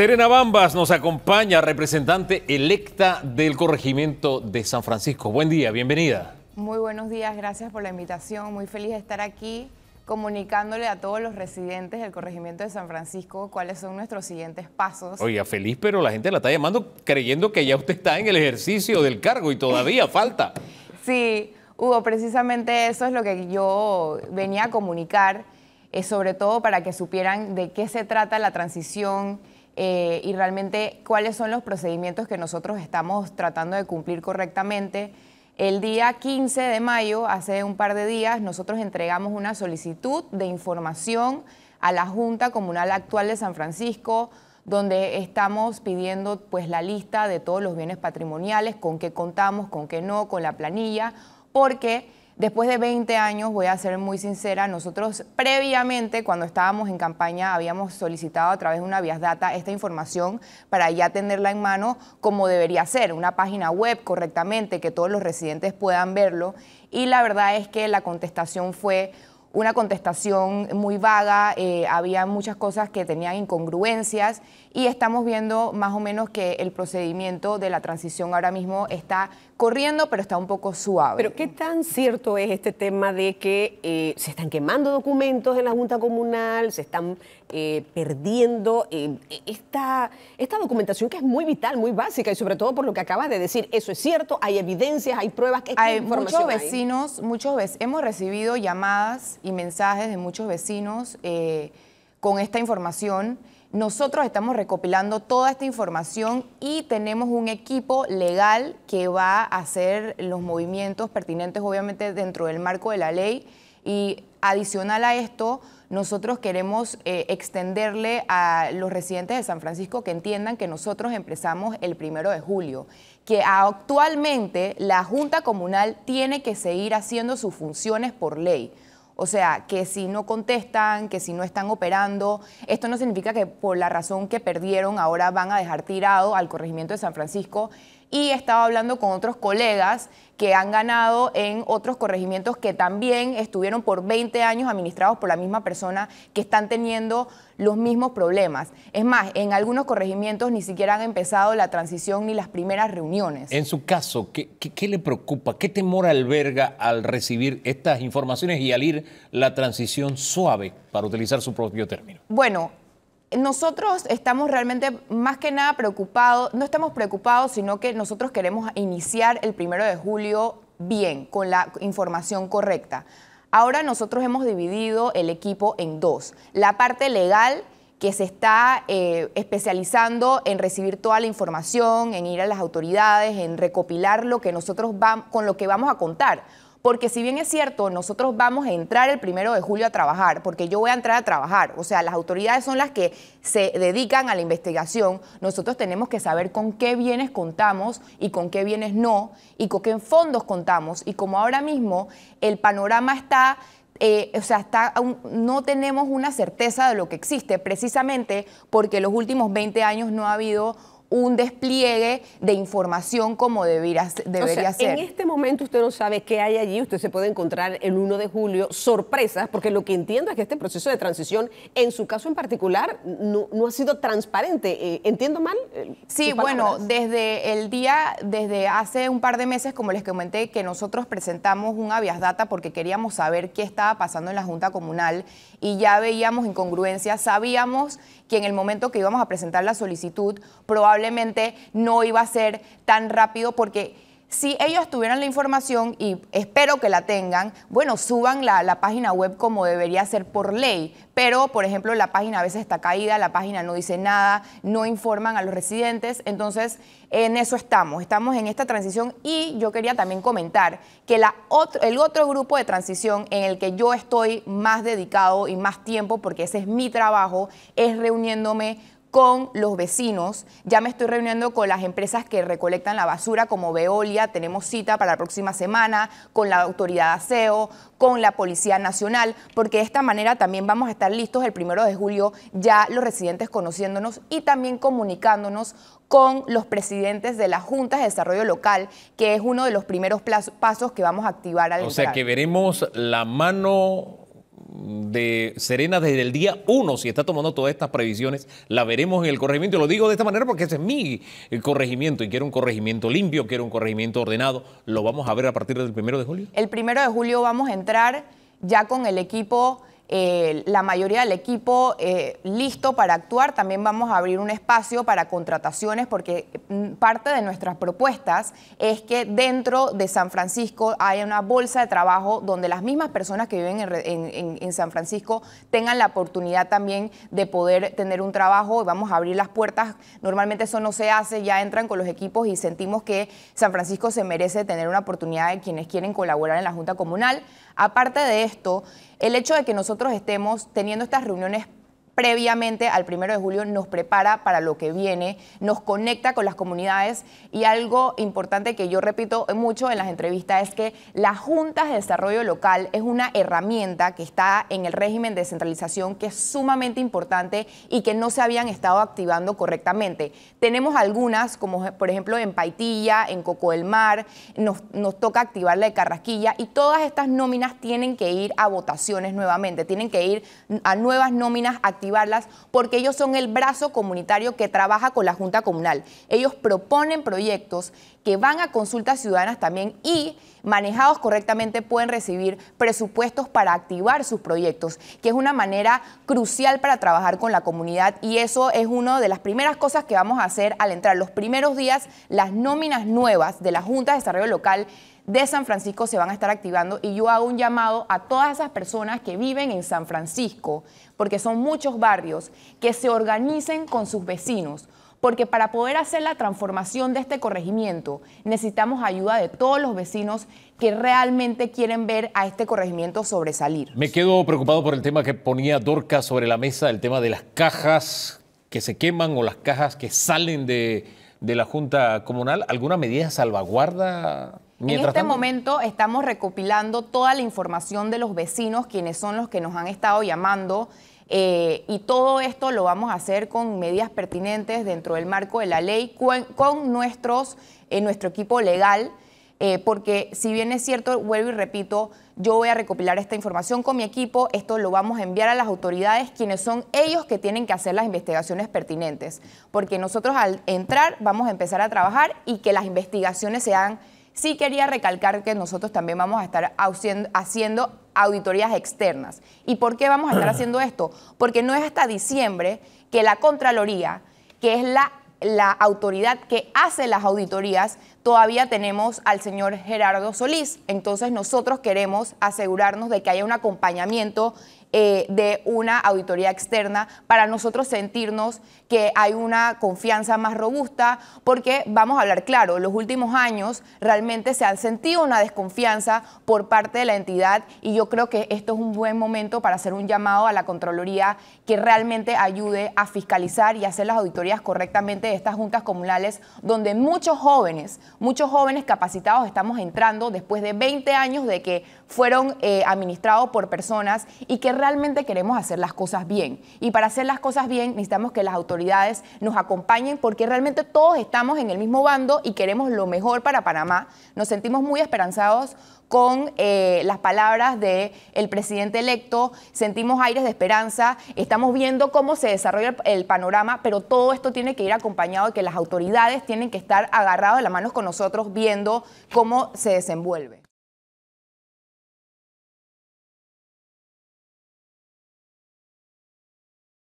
Serena Bambas nos acompaña, representante electa del corregimiento de San Francisco. Buen día, bienvenida. Muy buenos días, gracias por la invitación. Muy feliz de estar aquí comunicándole a todos los residentes del corregimiento de San Francisco cuáles son nuestros siguientes pasos. Oiga, feliz, pero la gente la está llamando creyendo que ya usted está en el ejercicio del cargo y todavía falta. Sí, Hugo, precisamente eso es lo que yo venía a comunicar, eh, sobre todo para que supieran de qué se trata la transición eh, y realmente cuáles son los procedimientos que nosotros estamos tratando de cumplir correctamente. El día 15 de mayo, hace un par de días, nosotros entregamos una solicitud de información a la Junta Comunal actual de San Francisco, donde estamos pidiendo pues la lista de todos los bienes patrimoniales, con qué contamos, con qué no, con la planilla, porque Después de 20 años, voy a ser muy sincera, nosotros previamente cuando estábamos en campaña habíamos solicitado a través de una Viasdata Data esta información para ya tenerla en mano como debería ser, una página web correctamente, que todos los residentes puedan verlo. Y la verdad es que la contestación fue una contestación muy vaga, eh, había muchas cosas que tenían incongruencias y estamos viendo más o menos que el procedimiento de la transición ahora mismo está corriendo, pero está un poco suave. Pero ¿qué tan cierto es este tema de que eh, se están quemando documentos en la Junta Comunal, se están eh, perdiendo eh, esta, esta documentación que es muy vital, muy básica y sobre todo por lo que acabas de decir, eso es cierto, hay evidencias, hay pruebas, que hay muchos vecinos, muchos vecinos, hemos recibido llamadas y mensajes de muchos vecinos con esta información. Nosotros estamos recopilando toda esta información y tenemos un equipo legal que va a hacer los movimientos pertinentes, obviamente, dentro del marco de la ley. Y adicional a esto, nosotros queremos eh, extenderle a los residentes de San Francisco que entiendan que nosotros empezamos el primero de julio, que actualmente la Junta Comunal tiene que seguir haciendo sus funciones por ley. O sea, que si no contestan, que si no están operando, esto no significa que por la razón que perdieron ahora van a dejar tirado al corregimiento de San Francisco y estaba hablando con otros colegas que han ganado en otros corregimientos que también estuvieron por 20 años administrados por la misma persona que están teniendo los mismos problemas. Es más, en algunos corregimientos ni siquiera han empezado la transición ni las primeras reuniones. En su caso, ¿qué, le preocupa? ¿Qué temor alberga al recibir estas informaciones y al ir la transición suave, para utilizar su propio término? Bueno, nosotros estamos realmente más que nada preocupados, no estamos preocupados, sino que nosotros queremos iniciar el primero de julio bien, con la información correcta. Ahora nosotros hemos dividido el equipo en dos. La parte legal que se está eh, especializando en recibir toda la información, en ir a las autoridades, en recopilar lo que nosotros con lo que vamos a contar porque si bien es cierto, nosotros vamos a entrar el primero de julio a trabajar, porque yo voy a entrar a trabajar, o sea, las autoridades son las que se dedican a la investigación, nosotros tenemos que saber con qué bienes contamos y con qué bienes no, y con qué fondos contamos, y como ahora mismo el panorama está... Eh, o sea, está, no tenemos una certeza de lo que existe, precisamente porque los últimos 20 años no ha habido un despliegue de información como debería, debería ser. En este momento usted no sabe qué hay allí, usted se puede encontrar el 1 de julio sorpresas, porque lo que entiendo es que este proceso de transición, en su caso en particular, no, ha sido transparente. Eh, ¿Entiendo mal? Eh, sí, bueno, desde el día, desde hace un par de meses, como les comenté, que nosotros presentamos un habeas data porque queríamos saber qué estaba pasando en la Junta Comunal y ya veíamos incongruencias, sabíamos que en el momento que íbamos a presentar la solicitud, probablemente probablemente no iba a ser tan rápido porque si ellos tuvieran la información, y espero que la tengan, bueno, suban la, página web como debería ser por ley, pero por ejemplo la página a veces está caída, la página no dice nada, no informan a los residentes, entonces en eso estamos, estamos en esta transición y yo quería también comentar que el otro grupo de transición en el que yo estoy más dedicado y más tiempo, porque ese es mi trabajo, es reuniéndome con los vecinos. Ya me estoy reuniendo con las empresas que recolectan la basura, como Veolia, tenemos cita para la próxima semana, con la autoridad de aseo, con la Policía Nacional, porque de esta manera también vamos a estar listos el primero de julio, ya los residentes conociéndonos y también comunicándonos con los presidentes de las juntas de desarrollo local, que es uno de los primeros pasos que vamos a activar al O sea que veremos la mano de Serena desde el día 1, si está tomando todas estas previsiones, la veremos en el corregimiento. Lo digo de esta manera porque ese es mi eh, corregimiento y quiero un corregimiento limpio, quiero un corregimiento ordenado. Lo vamos a ver a partir del primero de julio. El primero de julio vamos a entrar ya con el equipo eh, la mayoría del equipo eh, listo para actuar. También vamos a abrir un espacio para contrataciones porque mm, parte de nuestras propuestas es que dentro de San Francisco haya una bolsa de trabajo donde las mismas personas que viven en, en San Francisco tengan la oportunidad también de poder tener un trabajo. Vamos a abrir las puertas. Normalmente eso no se hace, ya entran con los equipos y sentimos que San Francisco se merece tener una oportunidad de quienes quieren colaborar en la Junta Comunal. Aparte de esto, el hecho de que nosotros estemos teniendo estas reuniones previamente al primero de julio nos prepara para lo que viene, nos conecta con las comunidades y algo importante que yo repito mucho en las entrevistas es que las juntas de desarrollo local es una herramienta que está en el régimen de descentralización que es sumamente importante y que no se habían estado activando correctamente. Tenemos algunas, como por ejemplo en Paitilla, en Coco del Mar, nos, nos toca activar la de Carrasquilla y todas estas nóminas tienen que ir a votaciones nuevamente, tienen que ir a nuevas nóminas activadas porque ellos son el brazo comunitario que trabaja con la Junta Comunal. Ellos proponen proyectos que van a consultas ciudadanas también y manejados correctamente pueden recibir presupuestos para activar sus proyectos, que es una manera crucial para trabajar con la comunidad y eso es una de las primeras cosas que vamos a hacer al entrar los primeros días las nóminas nuevas de la Junta de Desarrollo Local de San Francisco se van a estar activando y yo hago un llamado a todas esas personas que viven en San Francisco, porque son muchos barrios, que se organicen con sus vecinos porque para poder hacer la transformación de este corregimiento necesitamos ayuda de todos los vecinos que realmente quieren ver a este corregimiento sobresalir. Me quedo preocupado por el tema que ponía Dorca sobre la mesa, el tema de las cajas que se queman o las cajas que salen de, de la Junta Comunal. ¿Alguna medida salvaguarda en este momento estamos recopilando toda la información de los vecinos, quienes son los que nos han estado llamando, eh, y todo esto lo vamos a hacer con medidas pertinentes dentro del marco de la ley, con, nuestros, en eh, nuestro equipo legal. Eh, porque si bien es cierto, vuelvo y repito, yo voy a recopilar esta información con mi equipo, esto lo vamos a enviar a las autoridades, quienes son ellos que tienen que hacer las investigaciones pertinentes, porque nosotros al entrar vamos a empezar a trabajar y que las investigaciones sean Sí quería recalcar que nosotros también vamos a estar haciendo auditorías externas. ¿Y por qué vamos a estar haciendo esto? Porque no es hasta diciembre que la Contraloría, que es la autoridad que hace las auditorías, todavía tenemos al señor Gerardo Solís. Entonces nosotros queremos asegurarnos de que haya un acompañamiento eh, de una auditoría externa para nosotros sentirnos que hay una confianza más robusta, porque vamos a hablar claro, los últimos años realmente se ha sentido una desconfianza por parte de la entidad y yo creo que esto es un buen momento para hacer un llamado a la Contraloría que realmente ayude a fiscalizar y hacer las auditorías correctamente de estas juntas comunales donde muchos jóvenes, muchos jóvenes capacitados estamos entrando después de 20 años de que fueron eh, administrados por personas y que realmente queremos hacer las cosas bien. Y para hacer las cosas bien necesitamos que las autoridades nos acompañen porque realmente todos estamos en el mismo bando y queremos lo mejor para Panamá. Nos sentimos muy esperanzados con eh, las palabras del presidente electo, sentimos aires de esperanza, estamos viendo cómo se desarrolla el, panorama, pero todo esto tiene que ir acompañado de que las autoridades tienen que estar agarradas de las manos con nosotros viendo cómo se desenvuelve.